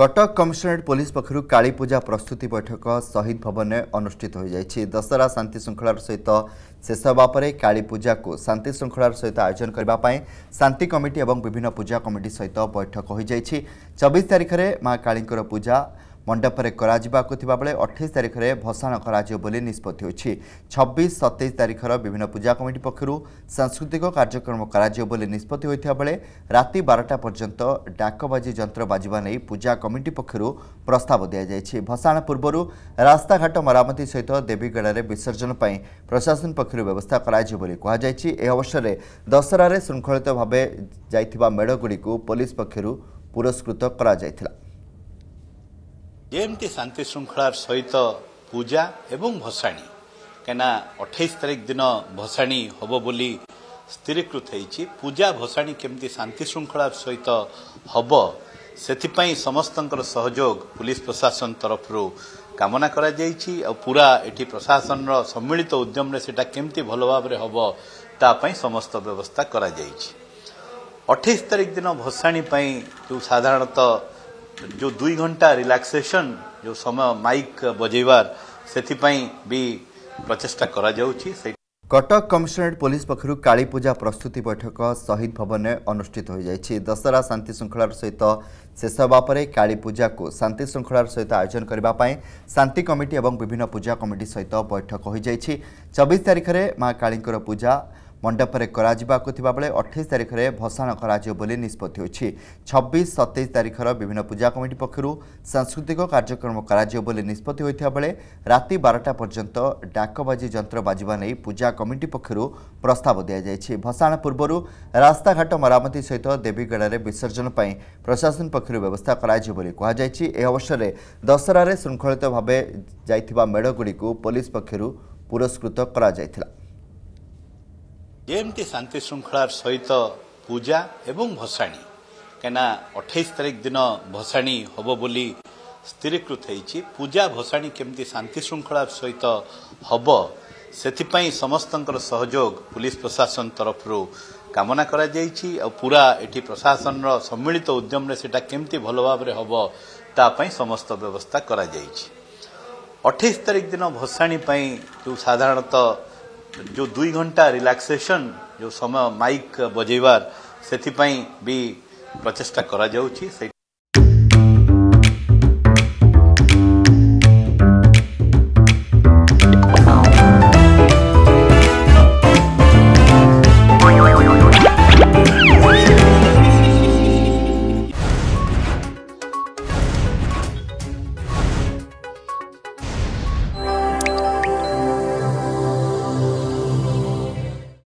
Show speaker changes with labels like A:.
A: Cuttack commissionerate police ପକ୍ଷରୁ କାଳୀପୂଜା ପ୍ରସ୍ତୁତି ବୈଠକ ଶହୀଦ ଭବନରେ ଅନୁଷ୍ଠିତ ହୋଇଯାଇଛି ଦଶହରା ଶାନ୍ତି ଶୃଙ୍ଖଳାର ସହିତ ଶେଷ ହେବା ପରେ କାଳୀପୂଜାକୁ ଶାନ୍ତି ଶୃଙ୍ଖଳାର ସହିତ ଆୟୋଜନ କରିବା ପାଇଁ ଶାନ୍ତି କମିଟି ଏବଂ ବିଭିନ୍ନ ପୂଜା କମିଟି ସହିତ ବୈଠକ ହୋଇଯାଇଛି ଚବିଶ ତାରିଖରେ ମା' କାଳୀଙ୍କର ପୂଜା ମଣ୍ଡପରେ କରାଯିବାକୁ ଥିବାବେଳେ ଅଠେଇଶ ତାରିଖରେ ଭସାଣ କରାଯିବ ବୋଲି ନିଷ୍ପତ୍ତି ହୋଇଛି ଛବିଶ ସତେଇଶ ତାରିଖର ବିଭିନ୍ନ ପୂଜା କମିଟି ପକ୍ଷରୁ ସାଂସ୍କୃତିକ କାର୍ଯ୍ୟକ୍ରମ କରାଯିବ ବୋଲି ନିଷ୍ପତ୍ତି ହୋଇଥିବାବେଳେ ରାତି ବାରଟା ପର୍ଯ୍ୟନ୍ତ ଡାକବାଜି ଯନ୍ତ୍ର ବାଜିବା ନେଇ ପୂଜା କମିଟି ପକ୍ଷରୁ ପ୍ରସ୍ତାବ ଦିଆଯାଇଛି ଭସାଣ ପୂର୍ବରୁ ରାସ୍ତାଘାଟ ମରାମତି ସହିତ ଦେବୀଗଡ଼ାରେ ବିସର୍ଜନ ପାଇଁ ପ୍ରଶାସନ ପକ୍ଷରୁ ବ୍ୟବସ୍ଥା କରାଯିବ ବୋଲି କୁହାଯାଇଛି ଏ ଅବସରରେ ଦଶହରାରେ ଶୃଙ୍ଖଳିତ ଭାବେ ଯାଇଥିବା ମେଢ଼ଗୁଡ଼ିକୁ ପୋଲିସ ପକ୍ଷରୁ ପୁରସ୍କୃତ କରାଯାଇଥିଲା
B: ଯେମିତି ଶାନ୍ତି ଶୃଙ୍ଖଳାର ସହିତ ପୂଜା ଏବଂ ଭସାଣୀ କାହିଁକିନା ଅଠେଇଶ ତାରିଖ ଦିନ ଭସାଣୀ ହେବ ବୋଲି ସ୍ଥିରୀକୃତ ହୋଇଛି ପୂଜା ଭସାଣୀ କେମିତି ଶାନ୍ତି ଶୃଙ୍ଖଳାର ସହିତ ହେବ ସେଥିପାଇଁ ସମସ୍ତଙ୍କର ସହଯୋଗ ପୁଲିସ୍ ପ୍ରଶାସନ ତରଫରୁ କାମନା କରାଯାଇଛି ଆଉ ପୁରା ଏଠି ପ୍ରଶାସନର ସମ୍ମିଳିତ ଉଦ୍ୟମରେ ସେଟା କେମିତି ଭଲ ଭାବରେ ହେବ ତା ପାଇଁ ସମସ୍ତ ବ୍ୟବସ୍ଥା କରାଯାଇଛି ଅଠେଇଶ ତାରିଖ ଦିନ ଭସାଣୀ ପାଇଁ ଯେଉଁ ସାଧାରଣତଃ जो दुई घंटा रिलाक्सेसन जो समय माइक बजेवार ସେଥିପାଇଁ ବି ପ୍ରଚେଷ୍ଟା କରାଯାଉଛି ସେଇ
A: କଟକ କମିଶନରେଟ୍ ପୋଲିସ ପକ୍ଷରୁ କାଳୀପୂଜା ପ୍ରସ୍ତୁତି ବୈଠକ ଶହୀଦ ଭବନରେ ଅନୁଷ୍ଠିତ ହୋଇଯାଇଛି ଦଶହରା ଶାନ୍ତି ଶୃଙ୍ଖଳାର ସହିତ ଶେଷ ହେବା ପରେ କାଳୀପୂଜାକୁ ଶାନ୍ତି ଶୃଙ୍ଖଳାର ସହିତ ଆୟୋଜନ କରିବା ପାଇଁ ଶାନ୍ତି କମିଟି ଏବଂ ବିଭିନ୍ନ ପୂଜା କମିଟି ସହିତ ବୈଠକ ହୋଇଯାଇଛି ଚବିଶ ତାରିଖରେ ମା କାଳୀଙ୍କର ପୂଜା ମଣ୍ଡପରେ କରାଯିବାକୁ ଥିବାବେଳେ ଅଠେଇଶ ତାରିଖରେ ଭସାଣ କରାଯିବ ବୋଲି ନିଷ୍ପତ୍ତି ହୋଇଛି ଛବିଶ ସତେଇଶ ତାରିଖର ବିଭିନ୍ନ ପୂଜା କମିଟି ପକ୍ଷରୁ ସାଂସ୍କୃତିକ କାର୍ଯ୍ୟକ୍ରମ କରାଯିବ ବୋଲି ନିଷ୍ପତ୍ତି ହୋଇଥିବାବେଳେ ରାତି ବାରଟା ପର୍ଯ୍ୟନ୍ତ ଡାକବାଜି ଯନ୍ତ୍ର ବାଜିବା ନେଇ ପୂଜା କମିଟି ପକ୍ଷରୁ ପ୍ରସ୍ତାବ ଦିଆଯାଇଛି ଭସାଣ ପୂର୍ବରୁ ରାସ୍ତାଘାଟ ମରାମତି ସହିତ ଦେବୀଗଡ଼ାରେ ବିସର୍ଜନ ପାଇଁ ପ୍ରଶାସନ ପକ୍ଷରୁ ବ୍ୟବସ୍ଥା କରାଯିବ ବୋଲି କୁହାଯାଇଛି ଏହି ଅବସରରେ ଦଶହରାରେ ଶୃଙ୍ଖଳିତ ଭାବେ ଯାଇଥିବା ମେଢ଼ଗୁଡ଼ିକୁ ପୋଲିସ ପକ୍ଷରୁ ପୁରସ୍କୃତ କରାଯାଇଥିଲା
B: ଯେମିତି ଶାନ୍ତି ଶୃଙ୍ଖଳାର ସହିତ ପୂଜା ଏବଂ ଭସାଣୀ କାହିଁକିନା ଅଠେଇଶ ତାରିଖ ଦିନ ଭସାଣୀ ହେବ ବୋଲି ସ୍ଥିରୀକୃତ ହୋଇଛି ପୂଜା ଭସାଣୀ କେମିତି ଶାନ୍ତି ଶୃଙ୍ଖଳାର ସହିତ ହେବ ସେଥିପାଇଁ ସମସ୍ତଙ୍କର ସହଯୋଗ ପୁଲିସ୍ ପ୍ରଶାସନ ତରଫରୁ କାମନା କରାଯାଇଛି ଆଉ ପୁରା ଏଠି ପ୍ରଶାସନର ସମ୍ମିଳିତ ଉଦ୍ୟମରେ ସେଟା କେମିତି ଭଲ ଭାବରେ ହେବ ତା ପାଇଁ ସମସ୍ତ ବ୍ୟବସ୍ଥା କରାଯାଇଛି ଅଠେଇଶ ତାରିଖ ଦିନ ଭସାଣୀ ପାଇଁ ଯେଉଁ ସାଧାରଣତଃ जो दुई घंटा रिलाक्सेसन जो समय माइक बजेबार से प्रचेषा कर